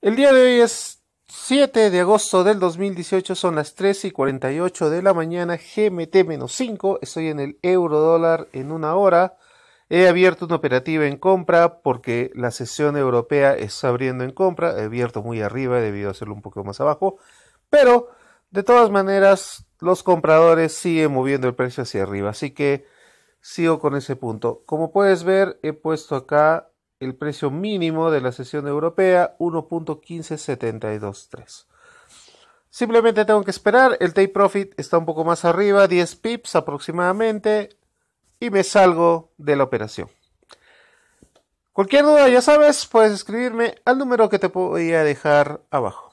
El día de hoy es 7 de agosto del 2018, son las 3 y 48 de la mañana, GMT-5, estoy en el euro dólar en una hora, he abierto una operativa en compra porque la sesión europea está abriendo en compra, he abierto muy arriba, he debido hacerlo un poco más abajo, pero de todas maneras los compradores siguen moviendo el precio hacia arriba, así que sigo con ese punto. Como puedes ver, he puesto acá el precio mínimo de la sesión europea 1.15723. Simplemente tengo que esperar, el take profit está un poco más arriba, 10 pips aproximadamente, y me salgo de la operación. Cualquier duda, ya sabes, puedes escribirme al número que te voy a dejar abajo.